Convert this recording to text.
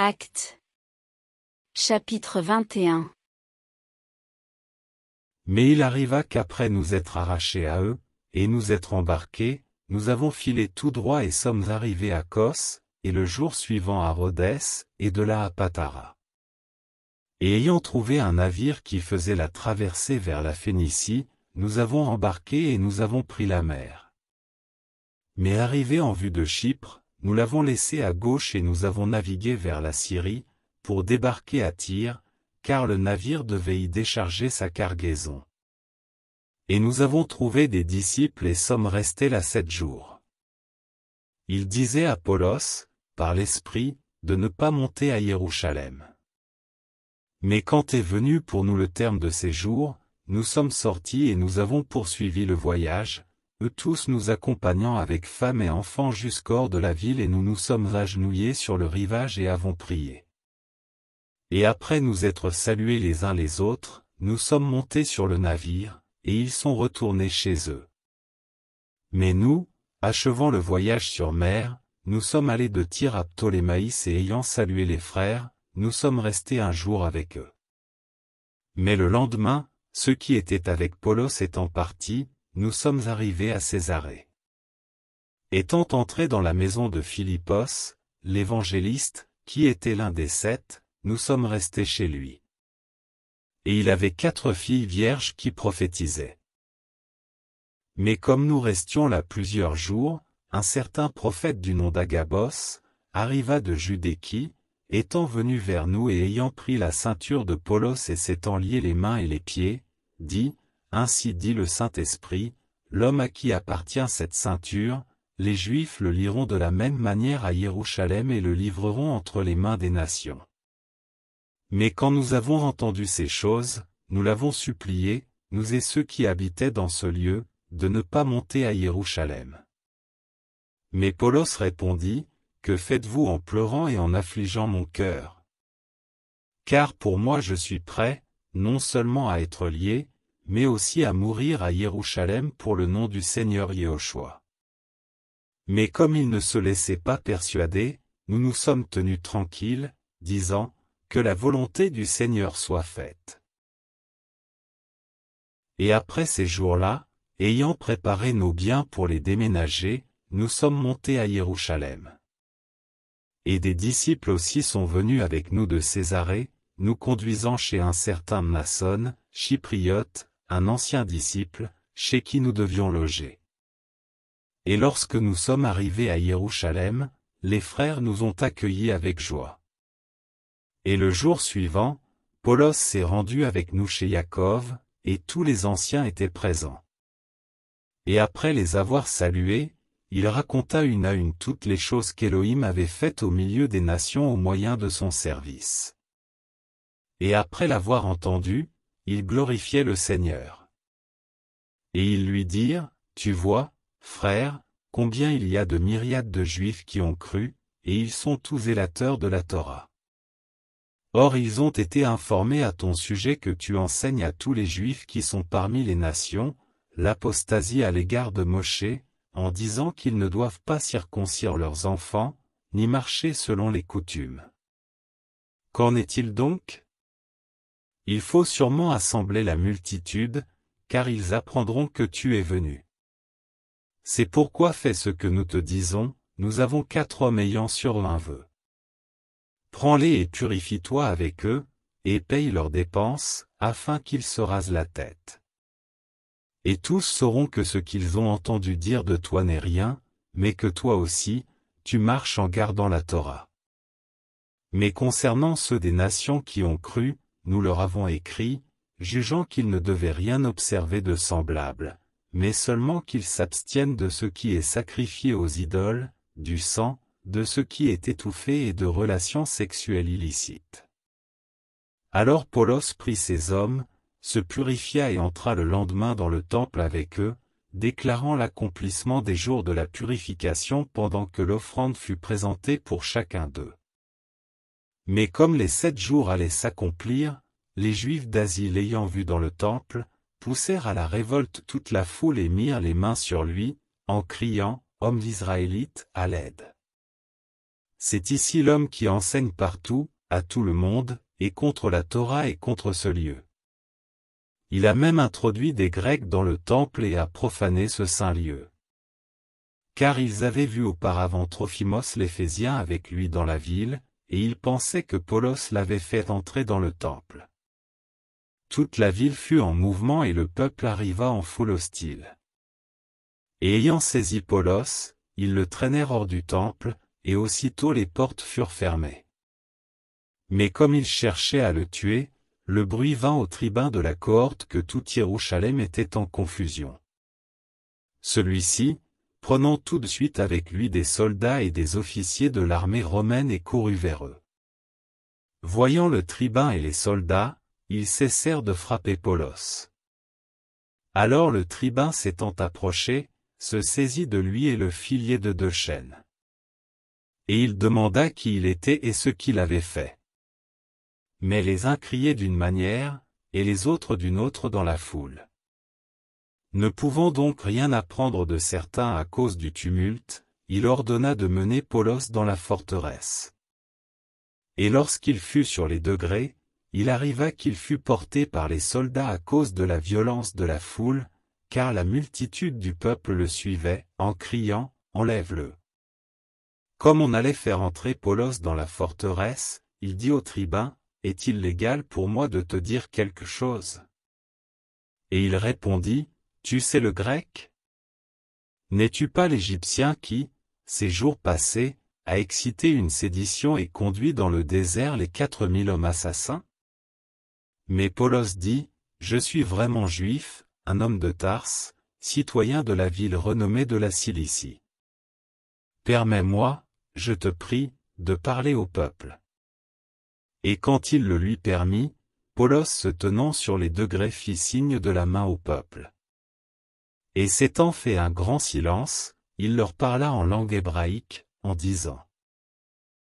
Acte. Chapitre 21 Mais il arriva qu'après nous être arrachés à eux, et nous être embarqués, nous avons filé tout droit et sommes arrivés à Kos, et le jour suivant à Rhodes, et de là à Patara. Et ayant trouvé un navire qui faisait la traversée vers la Phénicie, nous avons embarqué et nous avons pris la mer. Mais arrivés en vue de Chypre, nous l'avons laissé à gauche et nous avons navigué vers la Syrie, pour débarquer à Tyr, car le navire devait y décharger sa cargaison. Et nous avons trouvé des disciples et sommes restés là sept jours. Il disait à Paulos, par l'Esprit, de ne pas monter à Jérusalem. Mais quand est venu pour nous le terme de ces jours, nous sommes sortis et nous avons poursuivi le voyage, eux tous nous accompagnant avec femmes et enfants jusqu'hors de la ville et nous nous sommes agenouillés sur le rivage et avons prié. Et après nous être salués les uns les autres, nous sommes montés sur le navire, et ils sont retournés chez eux. Mais nous, achevant le voyage sur mer, nous sommes allés de Tyre à Ptolémaïs et ayant salué les frères, nous sommes restés un jour avec eux. Mais le lendemain, ceux qui étaient avec Polos étant partis, nous sommes arrivés à Césarée. Étant entrés dans la maison de Philippos, l'évangéliste, qui était l'un des sept, nous sommes restés chez lui. Et il avait quatre filles vierges qui prophétisaient. Mais comme nous restions là plusieurs jours, un certain prophète du nom d'Agabos, arriva de Judée qui, étant venu vers nous et ayant pris la ceinture de Polos et s'étant lié les mains et les pieds, dit, ainsi dit le Saint-Esprit, l'homme à qui appartient cette ceinture, les Juifs le liront de la même manière à Jérusalem et le livreront entre les mains des nations. Mais quand nous avons entendu ces choses, nous l'avons supplié, nous et ceux qui habitaient dans ce lieu, de ne pas monter à Jérusalem. Mais Paulos répondit, Que faites-vous en pleurant et en affligeant mon cœur Car pour moi je suis prêt, non seulement à être lié, mais aussi à mourir à Jérusalem pour le nom du Seigneur Yehoshua. Mais comme il ne se laissait pas persuader, nous nous sommes tenus tranquilles, disant, que la volonté du Seigneur soit faite. Et après ces jours-là, ayant préparé nos biens pour les déménager, nous sommes montés à Jérusalem. Et des disciples aussi sont venus avec nous de Césarée, nous conduisant chez un certain Mnason, chypriote, un ancien disciple, chez qui nous devions loger. Et lorsque nous sommes arrivés à Jérusalem, les frères nous ont accueillis avec joie. Et le jour suivant, Paulos s'est rendu avec nous chez Yaakov, et tous les anciens étaient présents. Et après les avoir salués, il raconta une à une toutes les choses qu'Élohim avait faites au milieu des nations au moyen de son service. Et après l'avoir entendu, ils glorifiaient le Seigneur. Et ils lui dirent, Tu vois, frère, combien il y a de myriades de Juifs qui ont cru, et ils sont tous élateurs de la Torah. Or ils ont été informés à ton sujet que tu enseignes à tous les Juifs qui sont parmi les nations, l'apostasie à l'égard de Mosché, en disant qu'ils ne doivent pas circoncire leurs enfants, ni marcher selon les coutumes. Qu'en est-il donc il faut sûrement assembler la multitude, car ils apprendront que tu es venu. C'est pourquoi fais ce que nous te disons, nous avons quatre hommes ayant sur eux un vœu. Prends-les et purifie-toi avec eux, et paye leurs dépenses, afin qu'ils se rasent la tête. Et tous sauront que ce qu'ils ont entendu dire de toi n'est rien, mais que toi aussi, tu marches en gardant la Torah. Mais concernant ceux des nations qui ont cru, nous leur avons écrit, jugeant qu'ils ne devaient rien observer de semblable, mais seulement qu'ils s'abstiennent de ce qui est sacrifié aux idoles, du sang, de ce qui est étouffé et de relations sexuelles illicites. Alors Polos prit ses hommes, se purifia et entra le lendemain dans le temple avec eux, déclarant l'accomplissement des jours de la purification pendant que l'offrande fut présentée pour chacun d'eux. Mais comme les sept jours allaient s'accomplir, les Juifs d'Asie l'ayant vu dans le temple, poussèrent à la révolte toute la foule et mirent les mains sur lui, en criant, Homme d'Israélite, à l'aide. C'est ici l'homme qui enseigne partout, à tout le monde, et contre la Torah et contre ce lieu. Il a même introduit des Grecs dans le temple et a profané ce saint lieu. Car ils avaient vu auparavant Trophimos l'Éphésien avec lui dans la ville, et il pensait que Polos l'avait fait entrer dans le temple. Toute la ville fut en mouvement et le peuple arriva en foule hostile. Et ayant saisi Polos, ils le traînèrent hors du temple, et aussitôt les portes furent fermées. Mais comme ils cherchaient à le tuer, le bruit vint au tribun de la cohorte que tout Yerushalem était en confusion. Celui-ci, prenant tout de suite avec lui des soldats et des officiers de l'armée romaine et courut vers eux. Voyant le tribun et les soldats, ils cessèrent de frapper Polos. Alors le tribun s'étant approché, se saisit de lui et le filier de deux chaînes. Et il demanda qui il était et ce qu'il avait fait. Mais les uns criaient d'une manière, et les autres d'une autre dans la foule. Ne pouvant donc rien apprendre de certains à cause du tumulte, il ordonna de mener Polos dans la forteresse. Et lorsqu'il fut sur les degrés, il arriva qu'il fut porté par les soldats à cause de la violence de la foule, car la multitude du peuple le suivait, en criant « Enlève-le ». Comme on allait faire entrer Polos dans la forteresse, il dit au tribun « Est-il légal pour moi de te dire quelque chose ?» Et il répondit tu sais le grec N'es-tu pas l'Égyptien qui, ces jours passés, a excité une sédition et conduit dans le désert les quatre mille hommes assassins Mais Paulos dit, Je suis vraiment juif, un homme de Tarse, citoyen de la ville renommée de la Cilicie. Permets-moi, je te prie, de parler au peuple. Et quand il le lui permit, Paulos se tenant sur les degrés fit signe de la main au peuple. Et s'étant fait un grand silence, il leur parla en langue hébraïque, en disant